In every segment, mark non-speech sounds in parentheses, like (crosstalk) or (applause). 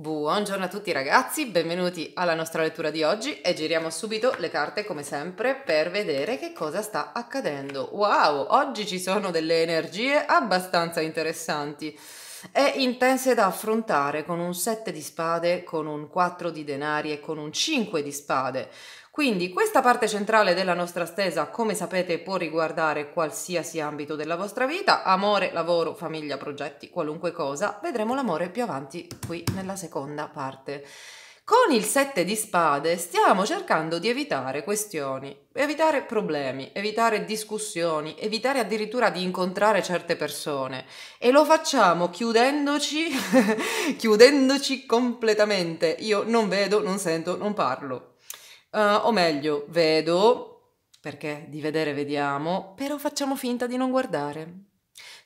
Buongiorno a tutti ragazzi, benvenuti alla nostra lettura di oggi e giriamo subito le carte come sempre per vedere che cosa sta accadendo. Wow, oggi ci sono delle energie abbastanza interessanti e intense da affrontare con un 7 di spade, con un 4 di denari e con un 5 di spade. Quindi questa parte centrale della nostra stesa, come sapete, può riguardare qualsiasi ambito della vostra vita, amore, lavoro, famiglia, progetti, qualunque cosa. Vedremo l'amore più avanti qui nella seconda parte. Con il 7 di spade stiamo cercando di evitare questioni, evitare problemi, evitare discussioni, evitare addirittura di incontrare certe persone e lo facciamo chiudendoci, (laughs) chiudendoci completamente. Io non vedo, non sento, non parlo Uh, o meglio, vedo, perché di vedere vediamo, però facciamo finta di non guardare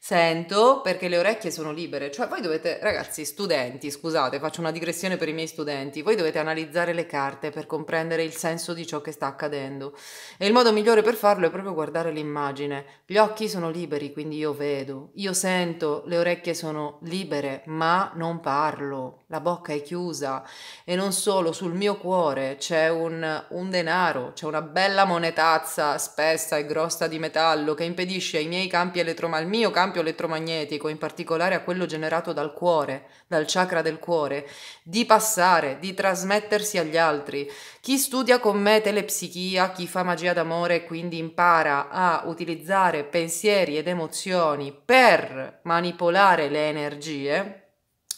sento perché le orecchie sono libere. Cioè, voi dovete, ragazzi, studenti, scusate, faccio una digressione per i miei studenti, voi dovete analizzare le carte per comprendere il senso di ciò che sta accadendo. E il modo migliore per farlo è proprio guardare l'immagine. Gli occhi sono liberi, quindi io vedo, io sento, le orecchie sono libere, ma non parlo, la bocca è chiusa. E non solo, sul mio cuore c'è un, un denaro, c'è una bella monetazza spessa e grossa di metallo che impedisce ai miei campi elettromagnetici, al mio campo campo elettromagnetico, in particolare a quello generato dal cuore, dal chakra del cuore, di passare, di trasmettersi agli altri. Chi studia con me telepsichia, chi fa magia d'amore e quindi impara a utilizzare pensieri ed emozioni per manipolare le energie,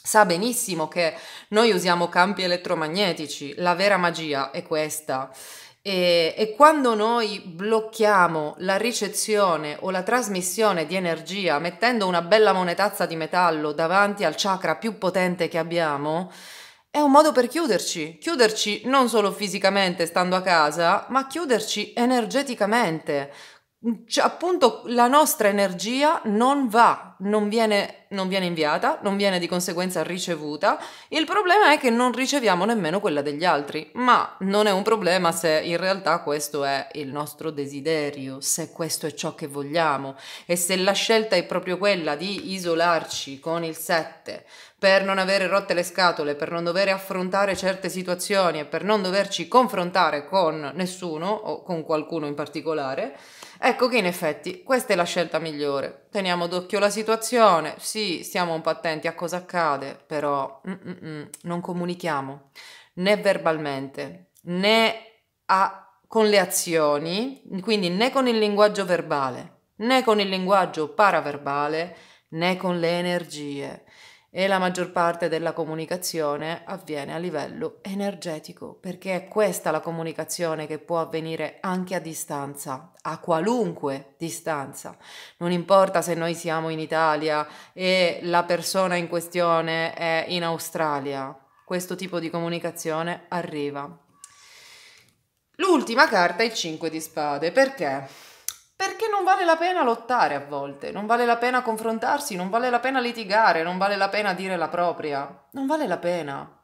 sa benissimo che noi usiamo campi elettromagnetici, la vera magia è questa. E, e, quando noi blocchiamo la ricezione o la trasmissione di energia mettendo una bella monetazza di metallo davanti al chakra più potente che abbiamo, è un modo per chiuderci, chiuderci non solo fisicamente stando a casa, ma chiuderci energeticamente cioè, appunto la nostra energia non va, non viene, non viene inviata, non viene di conseguenza ricevuta. Il problema è che non riceviamo nemmeno quella degli altri, ma non è un problema se in realtà questo è il nostro desiderio, se questo è ciò che vogliamo e se la scelta è proprio quella di isolarci con il 7 per non avere rotte le scatole, per non dover affrontare certe situazioni e per non doverci confrontare con nessuno o con qualcuno in particolare Ecco che in effetti questa è la scelta migliore. Teniamo d'occhio la situazione, sì, stiamo un po' attenti a cosa accade, però mm, mm, non comunichiamo né verbalmente né a, con le azioni, quindi né con il linguaggio verbale né con il linguaggio paraverbale né con le energie e la maggior parte della comunicazione avviene a livello energetico, perché è questa la comunicazione che può avvenire anche a distanza, a qualunque distanza. Non importa se noi siamo in Italia e la persona in questione è in Australia, questo tipo di comunicazione arriva. L'ultima carta è il 5 di spade, perché? Perché non vale la pena lottare a volte, non vale la pena confrontarsi, non vale la pena litigare, non vale la pena dire la propria, non vale la pena.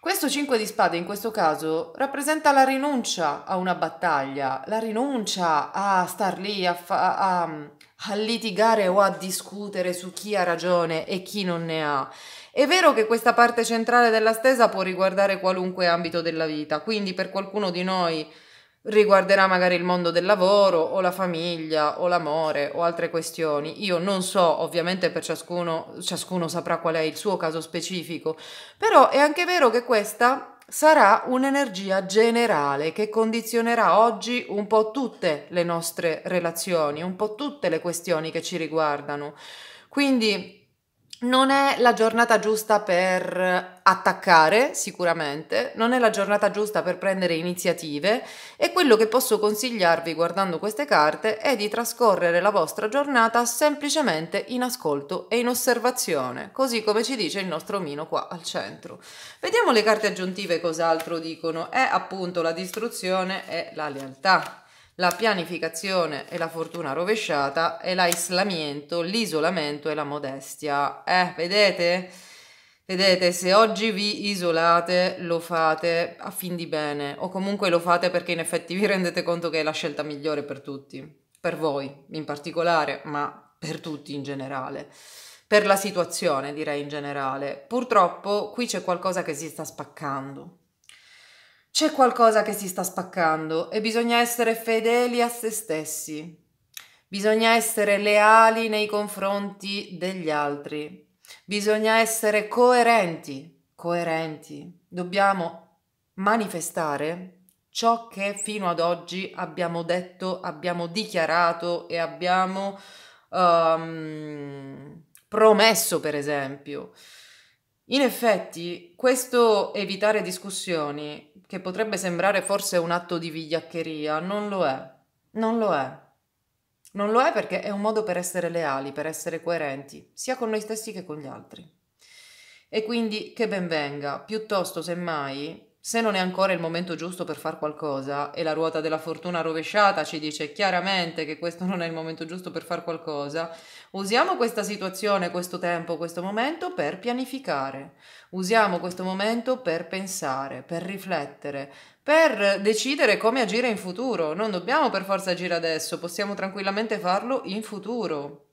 Questo 5 di spade in questo caso rappresenta la rinuncia a una battaglia, la rinuncia a star lì, a, fa- a, a litigare o a discutere su chi ha ragione e chi non ne ha. È vero che questa parte centrale della stesa può riguardare qualunque ambito della vita, quindi per qualcuno di noi riguarderà magari il mondo del lavoro o la famiglia o l'amore o altre questioni. Io non so, ovviamente per ciascuno, ciascuno saprà qual è il suo caso specifico, però è anche vero che questa sarà un'energia generale che condizionerà oggi un po' tutte le nostre relazioni, un po' tutte le questioni che ci riguardano. Quindi non è la giornata giusta per attaccare, sicuramente, non è la giornata giusta per prendere iniziative e quello che posso consigliarvi guardando queste carte è di trascorrere la vostra giornata semplicemente in ascolto e in osservazione, così come ci dice il nostro omino qua al centro. Vediamo le carte aggiuntive cos'altro dicono, è appunto la distruzione e la lealtà la pianificazione e la fortuna rovesciata e l'aislamento, l'isolamento e la modestia. Eh, vedete? Vedete, se oggi vi isolate, lo fate a fin di bene, o comunque lo fate perché in effetti vi rendete conto che è la scelta migliore per tutti, per voi in particolare, ma per tutti in generale, per la situazione direi in generale. Purtroppo qui c'è qualcosa che si sta spaccando c'è qualcosa che si sta spaccando e bisogna essere fedeli a se stessi. Bisogna essere leali nei confronti degli altri. Bisogna essere coerenti, coerenti. Dobbiamo manifestare ciò che fino ad oggi abbiamo detto, abbiamo dichiarato e abbiamo um, promesso, per esempio. In effetti, questo evitare discussioni, che potrebbe sembrare forse un atto di vigliaccheria, non lo è. Non lo è. Non lo è perché è un modo per essere leali, per essere coerenti, sia con noi stessi che con gli altri. E quindi che ben venga, piuttosto semmai se non è ancora il momento giusto per far qualcosa e la ruota della fortuna rovesciata ci dice chiaramente che questo non è il momento giusto per far qualcosa, usiamo questa situazione, questo tempo, questo momento per pianificare. Usiamo questo momento per pensare, per riflettere, per decidere come agire in futuro. Non dobbiamo per forza agire adesso, possiamo tranquillamente farlo in futuro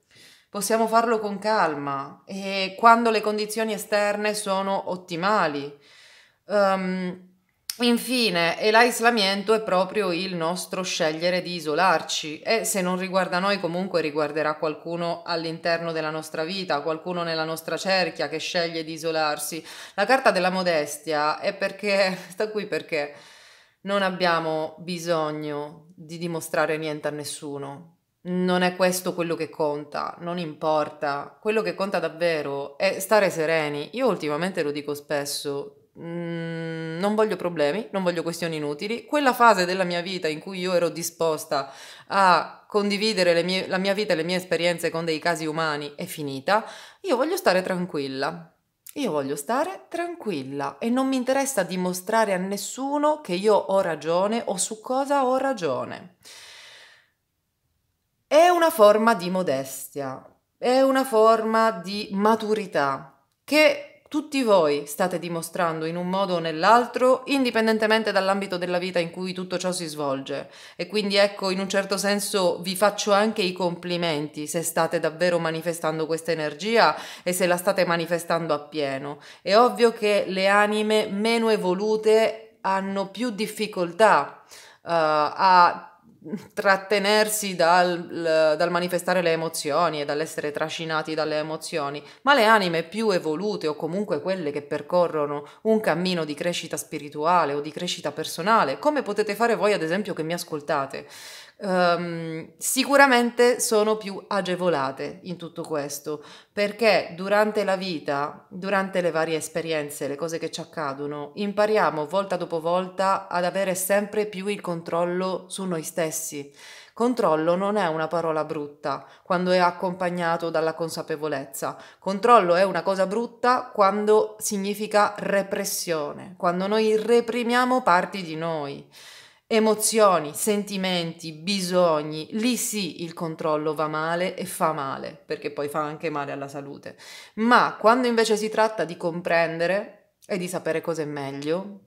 possiamo farlo con calma e quando le condizioni esterne sono ottimali. Um, Infine, l'aislamento è proprio il nostro scegliere di isolarci e se non riguarda noi comunque riguarderà qualcuno all'interno della nostra vita, qualcuno nella nostra cerchia che sceglie di isolarsi. La carta della modestia è perché (laughs) sta qui perché non abbiamo bisogno di dimostrare niente a nessuno. Non è questo quello che conta, non importa. Quello che conta davvero è stare sereni. Io ultimamente lo dico spesso, Mm, non voglio problemi, non voglio questioni inutili. Quella fase della mia vita in cui io ero disposta a condividere mie, la mia vita e le mie esperienze con dei casi umani è finita. Io voglio stare tranquilla. Io voglio stare tranquilla e non mi interessa dimostrare a nessuno che io ho ragione o su cosa ho ragione. È una forma di modestia, è una forma di maturità che tutti voi state dimostrando in un modo o nell'altro, indipendentemente dall'ambito della vita in cui tutto ciò si svolge. E quindi ecco, in un certo senso vi faccio anche i complimenti se state davvero manifestando questa energia e se la state manifestando appieno. È ovvio che le anime meno evolute hanno più difficoltà uh, a trattenersi dal, dal, manifestare le emozioni e dall'essere trascinati dalle emozioni, ma le anime più evolute o comunque quelle che percorrono un cammino di crescita spirituale o di crescita personale, come potete fare voi ad esempio che mi ascoltate, Um, sicuramente sono più agevolate in tutto questo perché durante la vita, durante le varie esperienze, le cose che ci accadono, impariamo volta dopo volta ad avere sempre più il controllo su noi stessi. Controllo non è una parola brutta quando è accompagnato dalla consapevolezza. Controllo è una cosa brutta quando significa repressione, quando noi reprimiamo parti di noi emozioni, sentimenti, bisogni, lì sì il controllo va male e fa male, perché poi fa anche male alla salute. Ma quando invece si tratta di comprendere e di sapere cosa è meglio,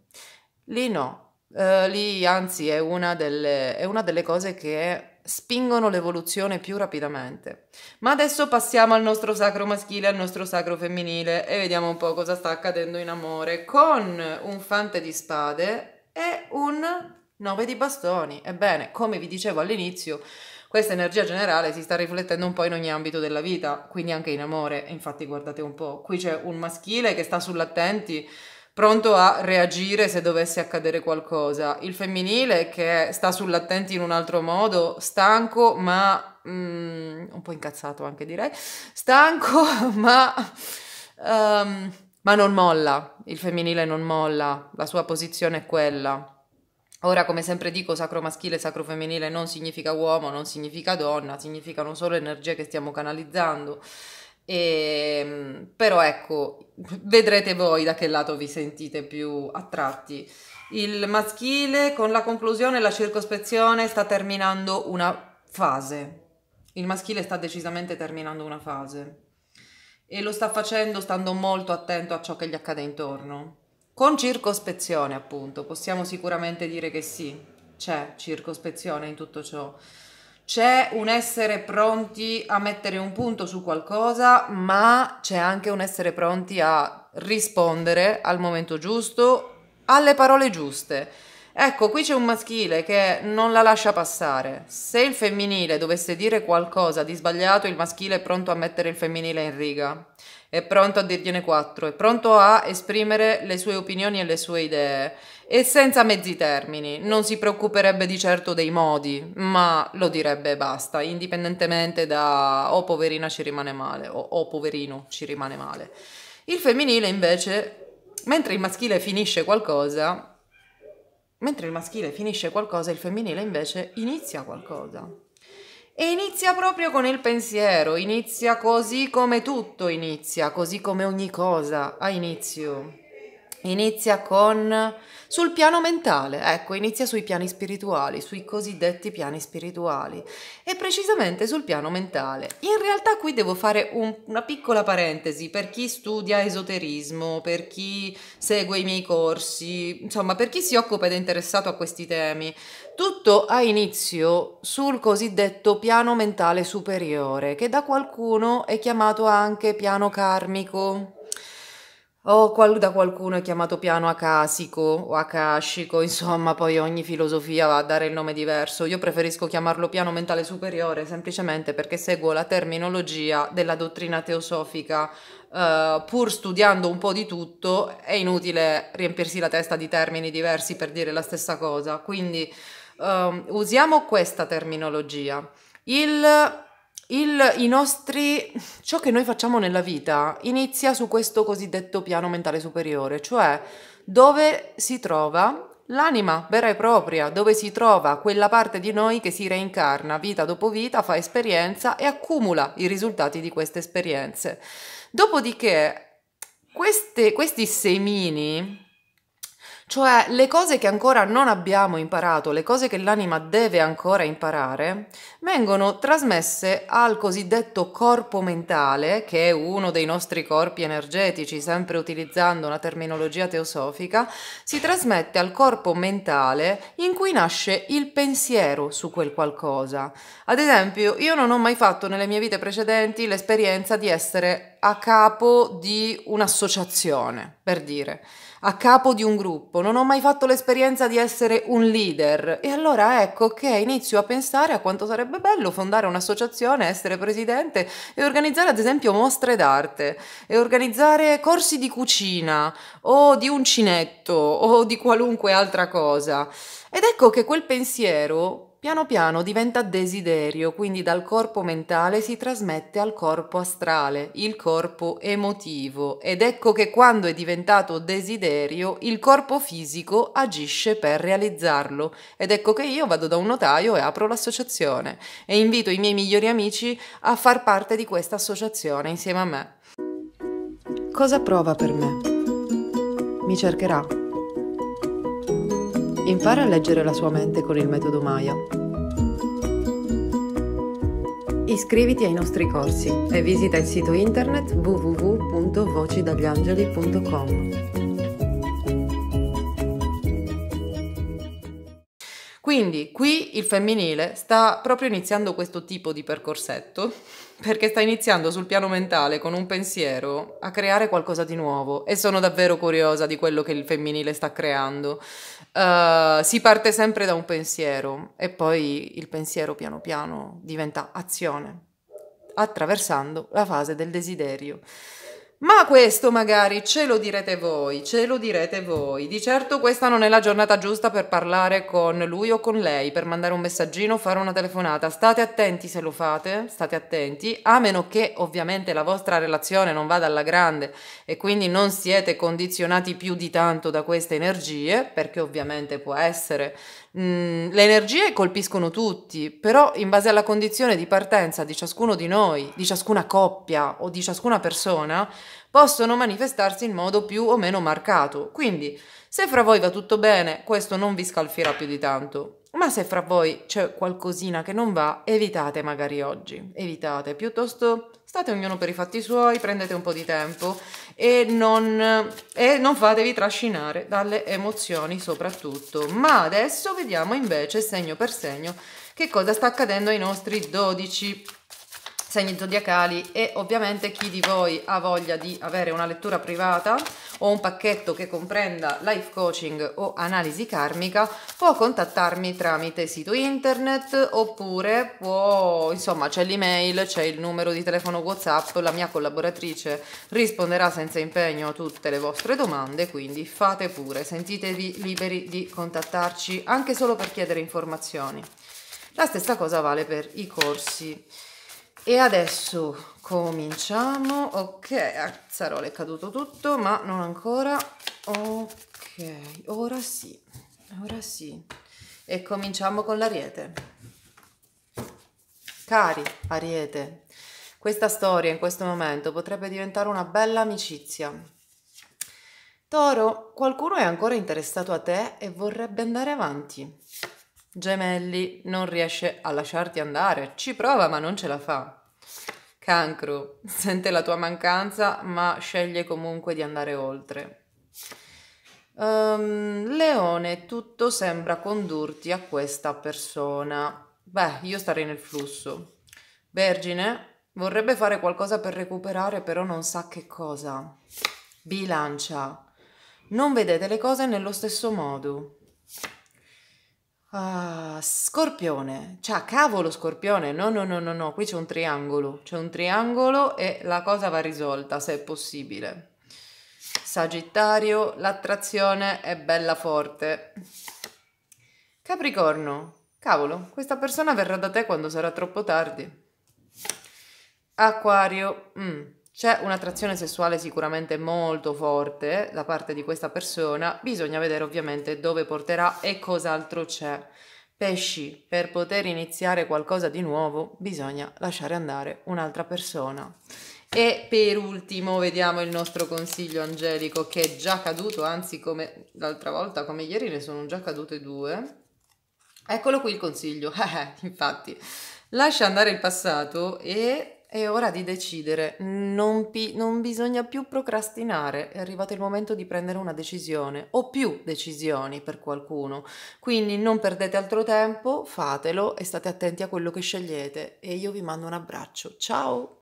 lì no, uh, lì anzi è una, delle, è una delle cose che spingono l'evoluzione più rapidamente. Ma adesso passiamo al nostro sacro maschile, al nostro sacro femminile e vediamo un po' cosa sta accadendo in amore con un fante di spade e un 9 di bastoni. Ebbene, come vi dicevo all'inizio, questa energia generale si sta riflettendo un po' in ogni ambito della vita, quindi anche in amore. Infatti, guardate un po', qui c'è un maschile che sta sull'attenti, pronto a reagire se dovesse accadere qualcosa. Il femminile che sta sull'attenti in un altro modo, stanco ma mm, un po' incazzato anche direi, stanco (laughs) ma... Um, ma non molla, il femminile non molla, la sua posizione è quella. Ora, come sempre dico, sacro maschile e sacro femminile non significa uomo, non significa donna, significano solo energie che stiamo canalizzando. E, ehm, però ecco, (laughs) vedrete voi da che lato vi sentite più attratti. Il maschile con la conclusione e la circospezione sta terminando una fase. Il maschile sta decisamente terminando una fase e lo sta facendo stando molto attento a ciò che gli accade intorno con circospezione, appunto, possiamo sicuramente dire che sì, c'è circospezione in tutto ciò. C'è un essere pronti a mettere un punto su qualcosa, ma c'è anche un essere pronti a rispondere al momento giusto, alle parole giuste. Ecco, qui c'è un maschile che non la lascia passare. Se il femminile dovesse dire qualcosa di sbagliato, il maschile è pronto a mettere il femminile in riga è pronto a dirgliene quattro, è pronto a esprimere le sue opinioni e le sue idee e senza mezzi termini, non si preoccuperebbe di certo dei modi, ma lo direbbe basta, indipendentemente da o oh, poverina ci rimane male o oh, poverino ci rimane male. Il femminile invece, mentre il maschile finisce qualcosa, mentre il maschile finisce qualcosa, il femminile invece inizia qualcosa. E inizia proprio con il pensiero, inizia così come tutto inizia, così come ogni cosa ha inizio. Inizia con sul piano mentale, ecco, inizia sui piani spirituali, sui cosiddetti piani spirituali e precisamente sul piano mentale. In realtà qui devo fare un, una piccola parentesi per chi studia esoterismo, per chi segue i miei corsi, insomma per chi si occupa ed è interessato a questi temi. Tutto ha inizio sul cosiddetto piano mentale superiore, che da qualcuno è chiamato anche piano karmico o qual- da qualcuno è chiamato piano acasico o akashico, insomma, poi ogni filosofia va a dare il nome diverso. Io preferisco chiamarlo piano mentale superiore semplicemente perché seguo la terminologia della dottrina teosofica. Uh, pur studiando un po' di tutto, è inutile riempirsi la testa di termini diversi per dire la stessa cosa. Quindi uh, usiamo questa terminologia. Il il, i nostri, ciò che noi facciamo nella vita inizia su questo cosiddetto piano mentale superiore, cioè dove si trova l'anima vera e propria, dove si trova quella parte di noi che si reincarna vita dopo vita, fa esperienza e accumula i risultati di queste esperienze. Dopodiché, queste, questi semini cioè le cose che ancora non abbiamo imparato, le cose che l'anima deve ancora imparare, vengono trasmesse al cosiddetto corpo mentale, che è uno dei nostri corpi energetici, sempre utilizzando una terminologia teosofica, si trasmette al corpo mentale in cui nasce il pensiero su quel qualcosa. Ad esempio, io non ho mai fatto nelle mie vite precedenti l'esperienza di essere a capo di un'associazione, per dire a capo di un gruppo, non ho mai fatto l'esperienza di essere un leader e allora ecco che inizio a pensare a quanto sarebbe bello fondare un'associazione, essere presidente e organizzare ad esempio mostre d'arte e organizzare corsi di cucina o di uncinetto o di qualunque altra cosa. Ed ecco che quel pensiero piano piano diventa desiderio, quindi dal corpo mentale si trasmette al corpo astrale, il corpo emotivo. Ed ecco che quando è diventato desiderio, il corpo fisico agisce per realizzarlo. Ed ecco che io vado da un notaio e apro l'associazione e invito i miei migliori amici a far parte di questa associazione insieme a me. Cosa prova per me? Mi cercherà Impara a leggere la sua mente con il metodo Maya. Iscriviti ai nostri corsi e visita il sito internet www.vocidagliangeli.com. Quindi qui il femminile sta proprio iniziando questo tipo di percorsetto, (laughs) perché sta iniziando sul piano mentale con un pensiero a creare qualcosa di nuovo e sono davvero curiosa di quello che il femminile sta creando. Uh, si parte sempre da un pensiero e poi il pensiero piano piano diventa azione, attraversando la fase del desiderio. Ma questo magari ce lo direte voi, ce lo direte voi. Di certo questa non è la giornata giusta per parlare con lui o con lei, per mandare un messaggino, fare una telefonata. State attenti se lo fate, state attenti, a meno che ovviamente la vostra relazione non vada alla grande e quindi non siete condizionati più di tanto da queste energie, perché ovviamente può essere Mm, le energie colpiscono tutti, però in base alla condizione di partenza di ciascuno di noi, di ciascuna coppia o di ciascuna persona, possono manifestarsi in modo più o meno marcato. Quindi, se fra voi va tutto bene, questo non vi scalfirà più di tanto. Ma se fra voi c'è qualcosina che non va, evitate magari oggi, evitate, piuttosto state ognuno per i fatti suoi, prendete un po' di tempo e non, e non fatevi trascinare dalle emozioni soprattutto. Ma adesso vediamo invece segno per segno che cosa sta accadendo ai nostri 12 segni zodiacali e ovviamente chi di voi ha voglia di avere una lettura privata o un pacchetto che comprenda life coaching o analisi karmica può contattarmi tramite sito internet oppure può insomma c'è l'email, c'è il numero di telefono whatsapp, la mia collaboratrice risponderà senza impegno a tutte le vostre domande quindi fate pure, sentitevi liberi di contattarci anche solo per chiedere informazioni. La stessa cosa vale per i corsi e adesso cominciamo ok azzarola è caduto tutto ma non ancora ok ora sì ora sì e cominciamo con l'ariete cari ariete questa storia in questo momento potrebbe diventare una bella amicizia toro qualcuno è ancora interessato a te e vorrebbe andare avanti Gemelli, non riesce a lasciarti andare, ci prova ma non ce la fa. Cancro, sente la tua mancanza ma sceglie comunque di andare oltre. Um, leone, tutto sembra condurti a questa persona. Beh, io starei nel flusso. Vergine, vorrebbe fare qualcosa per recuperare però non sa che cosa. Bilancia, non vedete le cose nello stesso modo. Ah, scorpione, cioè cavolo scorpione, no no no no no, qui c'è un triangolo, c'è un triangolo e la cosa va risolta se è possibile. Sagittario, l'attrazione è bella forte. Capricorno, cavolo, questa persona verrà da te quando sarà troppo tardi. Acquario, mm, c'è un'attrazione sessuale sicuramente molto forte da parte di questa persona, bisogna vedere ovviamente dove porterà e cos'altro c'è. Pesci, per poter iniziare qualcosa di nuovo bisogna lasciare andare un'altra persona. E per ultimo vediamo il nostro consiglio angelico che è già caduto, anzi come l'altra volta, come ieri ne sono già cadute due. Eccolo qui il consiglio, (laughs) eh, infatti. Lascia andare il passato e è ora di decidere, non, pi- non, bisogna più procrastinare, è arrivato il momento di prendere una decisione o più decisioni per qualcuno, quindi non perdete altro tempo, fatelo e state attenti a quello che scegliete e io vi mando un abbraccio, ciao!